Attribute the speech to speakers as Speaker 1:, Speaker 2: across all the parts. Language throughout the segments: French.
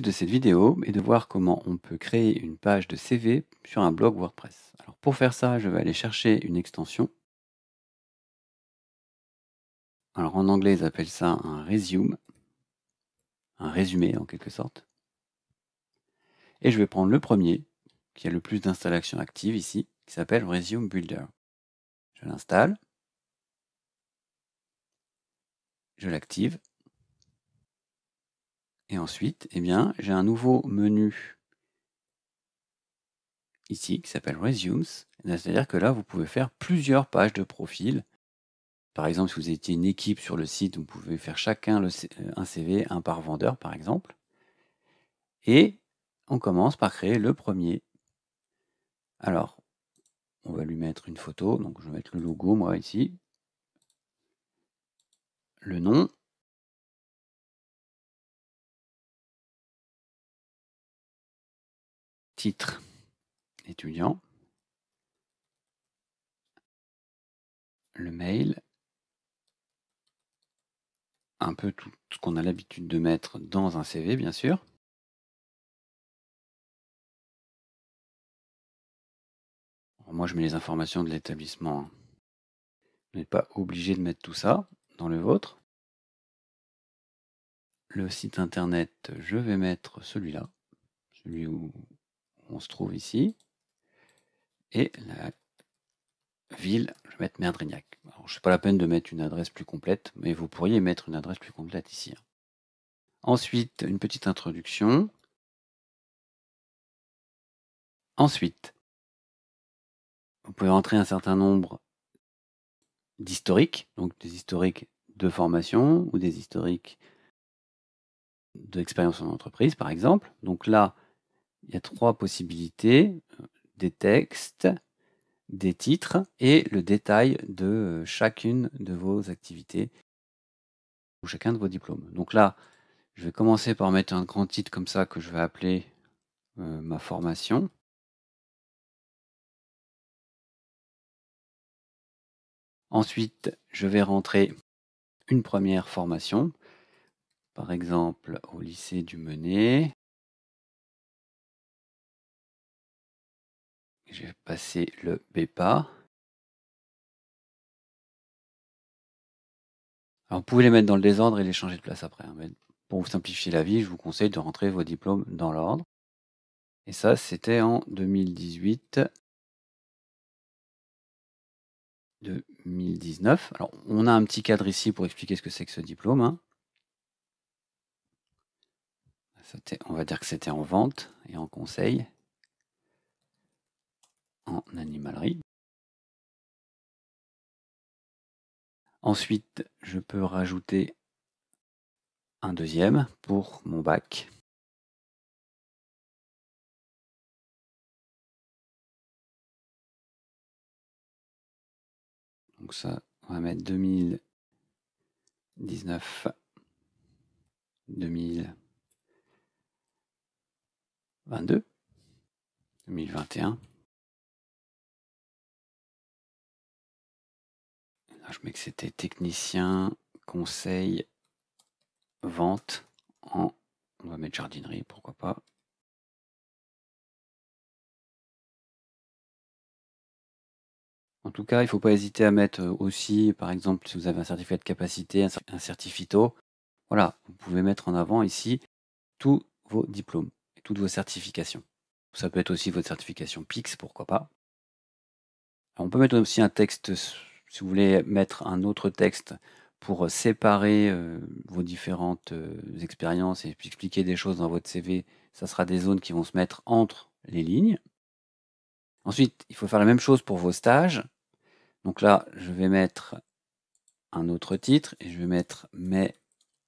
Speaker 1: de cette vidéo est de voir comment on peut créer une page de CV sur un blog WordPress. Alors pour faire ça, je vais aller chercher une extension. Alors en anglais, ils appellent ça un resume, un résumé en quelque sorte. Et je vais prendre le premier, qui a le plus d'installations actives ici, qui s'appelle Resume Builder. Je l'installe, je l'active, et ensuite, eh bien, j'ai un nouveau menu ici qui s'appelle Resumes. C'est-à-dire que là, vous pouvez faire plusieurs pages de profil. Par exemple, si vous étiez une équipe sur le site, vous pouvez faire chacun euh, un CV, un par vendeur, par exemple. Et on commence par créer le premier. Alors, on va
Speaker 2: lui mettre une photo. Donc, je vais mettre le logo, moi, ici. Le nom. titre étudiant, le mail, un peu tout ce qu'on a l'habitude de mettre dans un CV, bien sûr. Moi, je mets les informations de l'établissement. Hein. Vous n'êtes pas obligé de mettre tout ça dans le vôtre.
Speaker 1: Le site internet, je vais mettre celui-là, celui où on se trouve ici. Et la ville, je vais mettre Merdrignac. Alors, je suis pas la peine de mettre une adresse plus complète, mais vous
Speaker 2: pourriez mettre une adresse plus complète ici. Hein. Ensuite, une petite introduction. Ensuite, vous pouvez rentrer un certain nombre d'historiques, donc des historiques de
Speaker 1: formation ou des historiques d'expérience en entreprise, par exemple. Donc là, il y a trois possibilités, euh, des textes, des titres et le détail de euh, chacune de vos activités ou chacun de vos diplômes. Donc là, je vais commencer par mettre un grand titre comme ça que je vais
Speaker 2: appeler euh, ma formation. Ensuite, je vais rentrer une première formation, par exemple au lycée du Menet. je vais passer le BEPA. vous pouvez les mettre dans le désordre et les changer de place après. Hein, pour vous simplifier la vie, je vous conseille de rentrer vos diplômes dans
Speaker 1: l'ordre. Et ça, c'était en 2018. 2019. Alors, on a un petit cadre ici pour expliquer ce que c'est que ce diplôme. Hein. On va dire que c'était en
Speaker 2: vente et en conseil en animalerie. Ensuite, je peux rajouter un deuxième pour mon bac. Donc ça, on va mettre 2019, 2022, 2021. Ah, je mets que c'était technicien, conseil, vente en... On va mettre jardinerie, pourquoi pas. En tout cas, il ne faut pas hésiter à mettre euh, aussi, par exemple, si vous avez un certificat de capacité, un
Speaker 1: certifito, voilà, vous pouvez mettre en avant ici tous vos diplômes et toutes vos certifications. Ça peut être aussi votre certification PIX, pourquoi pas. on peut mettre aussi un texte si vous voulez mettre un autre texte pour séparer euh, vos différentes euh, expériences et puis expliquer des choses dans votre CV, ça sera des zones qui vont se mettre entre les lignes. Ensuite, il faut faire la même chose pour vos stages. Donc là, je vais mettre un autre titre et je vais mettre mes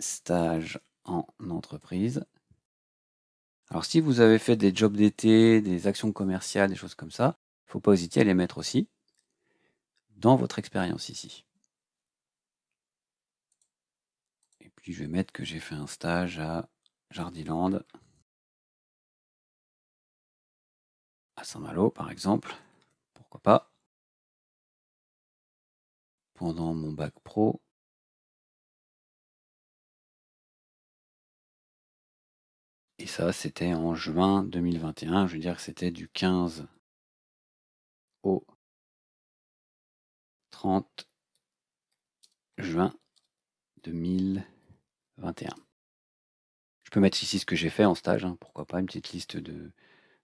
Speaker 1: stages en entreprise. Alors si vous avez fait des jobs d'été, des actions commerciales, des choses comme ça, il ne faut pas hésiter à les mettre aussi dans votre expérience ici.
Speaker 2: Et puis je vais mettre que j'ai fait un stage à Jardiland, à Saint-Malo par exemple, pourquoi pas, pendant mon bac pro. Et ça, c'était en juin 2021, je veux dire que c'était du 15 au 30 juin
Speaker 1: 2021. Je peux mettre ici ce que j'ai fait en stage, hein, pourquoi pas, une petite liste de,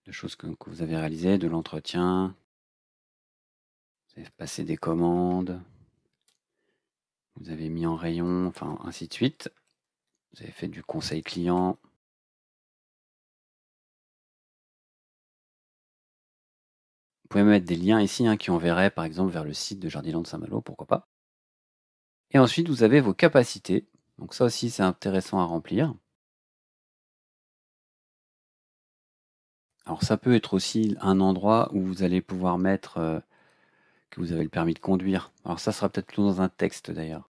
Speaker 1: choses que, que, vous avez réalisées, de l'entretien, vous avez passé des commandes, vous avez mis en rayon, enfin
Speaker 2: ainsi de suite. Vous avez fait du conseil client, pouvez mettre des liens ici hein, qui enverraient par exemple vers le site de de Saint-Malo, pourquoi pas. Et ensuite, vous avez vos capacités.
Speaker 1: Donc ça aussi, c'est intéressant à remplir. Alors ça peut être aussi un endroit où vous allez pouvoir mettre euh,
Speaker 2: que vous avez le permis de conduire. Alors ça sera peut-être plutôt dans un texte d'ailleurs.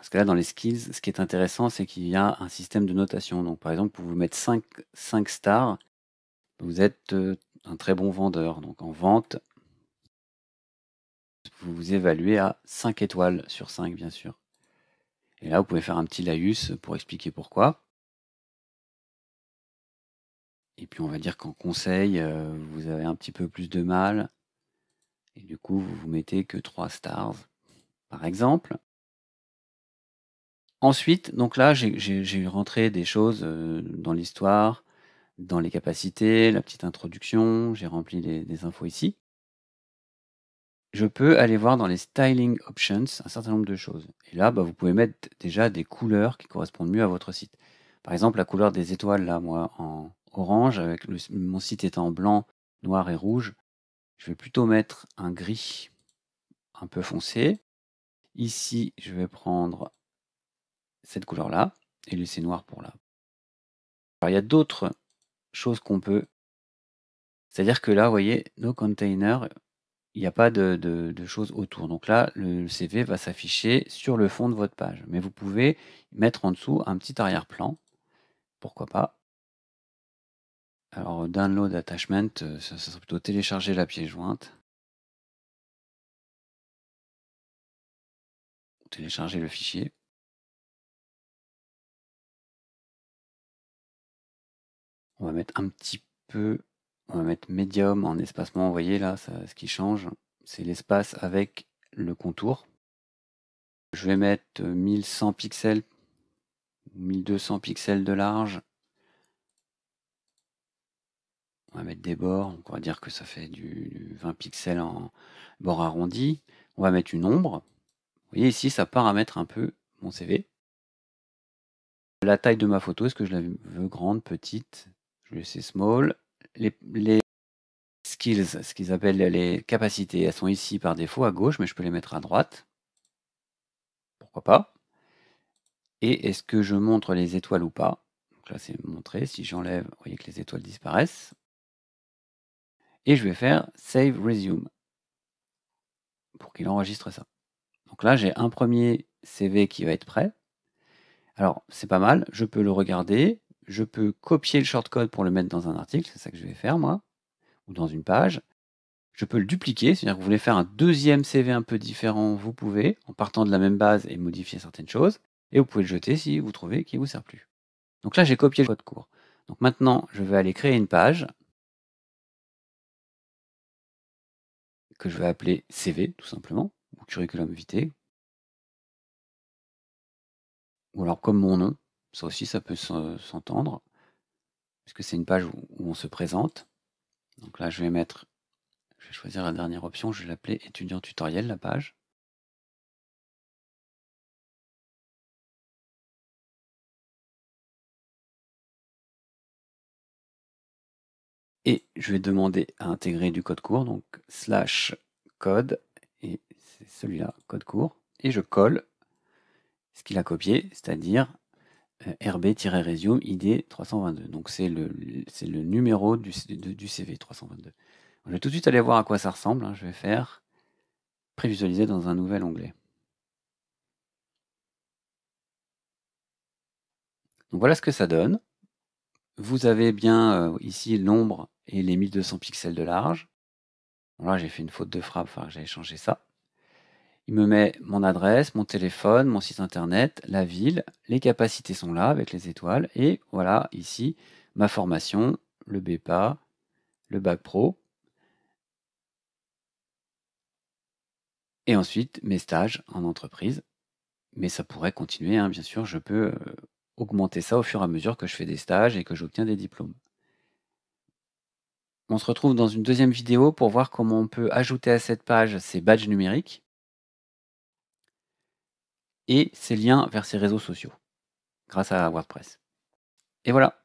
Speaker 2: Parce que là, dans les skills, ce qui est intéressant, c'est qu'il y a un système de notation. Donc, par exemple, pour vous mettre 5,
Speaker 1: stars, vous êtes euh, un très bon vendeur. Donc, en vente, vous vous évaluez à 5 étoiles sur 5, bien sûr. Et là, vous pouvez faire un petit laïus pour expliquer pourquoi. Et puis, on va dire qu'en conseil, euh, vous avez un petit peu plus de mal. Et du coup, vous vous mettez que 3 stars, par exemple. Ensuite, donc là, j'ai rentré des choses euh, dans l'histoire, dans les capacités, la petite introduction, j'ai rempli les, des infos ici. Je peux aller voir dans les styling options un certain nombre de choses. Et là, bah, vous pouvez mettre déjà des couleurs qui correspondent mieux à votre site. Par exemple, la couleur des étoiles, là, moi, en orange, avec mon site étant en blanc, noir et rouge, je vais plutôt mettre un gris un peu foncé. Ici, je vais prendre cette couleur-là, et le c'est noir pour là. Alors il y a d'autres choses qu'on peut... C'est-à-dire que là, vous voyez, nos containers, il n'y a pas de, choses autour. Donc là, le CV va s'afficher sur le fond de votre page. Mais vous pouvez mettre en dessous un petit arrière-plan. Pourquoi pas
Speaker 2: Alors, download attachment, euh, ça, serait plutôt télécharger la pièce jointe. Télécharger le fichier. On va mettre un petit peu, on va mettre médium en espacement. Vous voyez là, ce qui change,
Speaker 1: c'est l'espace avec le contour. Je vais mettre 1100 pixels, 1200 pixels de large. On va mettre des bords, on va dire que ça fait du 20 pixels en bord arrondi. On va mettre une ombre. Vous voyez ici, ça paramètre un peu mon CV. La taille de ma photo, est-ce que je la veux grande, petite je vais small. Les, skills, ce qu'ils appellent les capacités, elles sont ici par défaut à gauche, mais je peux les mettre à droite. Pourquoi pas Et est-ce que je montre les étoiles ou pas là, c'est montré. Si j'enlève, vous voyez que les étoiles disparaissent. Et je vais faire Save Resume pour qu'il enregistre ça. Donc là, j'ai un premier CV qui va être prêt. Alors, c'est pas mal, je peux le regarder, je peux copier le shortcode pour le mettre dans un article, c'est ça que je vais faire moi, ou dans une page. Je peux le dupliquer, c'est-à-dire que vous voulez faire un deuxième CV un peu différent, vous pouvez, en partant de la même base et modifier certaines choses, et vous pouvez le jeter si vous trouvez qu'il ne vous sert plus. Donc là, j'ai copié le code court. Donc maintenant, je vais
Speaker 2: aller créer une page que je vais appeler CV, tout simplement, ou curriculum vitae,
Speaker 1: ou alors comme mon nom, ça aussi, ça peut s'entendre, puisque c'est une page
Speaker 2: où, on se présente. Donc là, je vais mettre, je vais choisir la dernière option, je vais l'appeler étudiant tutoriel, la page. Et je vais demander à intégrer du code court, donc slash
Speaker 1: code, et c'est celui-là, code court, et je colle ce qu'il a copié, c'est-à-dire rb resume ID 322. Donc c'est le, le, numéro du, du, CV 322. Je vais tout de suite aller voir à quoi ça ressemble. Hein. Je vais faire prévisualiser dans un nouvel onglet. Donc voilà ce que ça donne. Vous avez bien euh, ici l'ombre et les 1200 pixels de large. là j'ai fait une faute de frappe, enfin j'ai changé ça. Il me met mon adresse, mon téléphone, mon site internet, la ville, les capacités sont là avec les étoiles, et voilà ici ma formation, le BEPA, le bac pro, et ensuite mes stages en entreprise. Mais ça pourrait continuer, hein, bien sûr, je peux euh, augmenter ça au fur et à mesure que je fais des stages et que j'obtiens des diplômes. On se retrouve dans une deuxième vidéo pour voir comment on peut ajouter à cette page ces badges numériques et ses liens vers ses
Speaker 2: réseaux sociaux grâce à WordPress. Et voilà,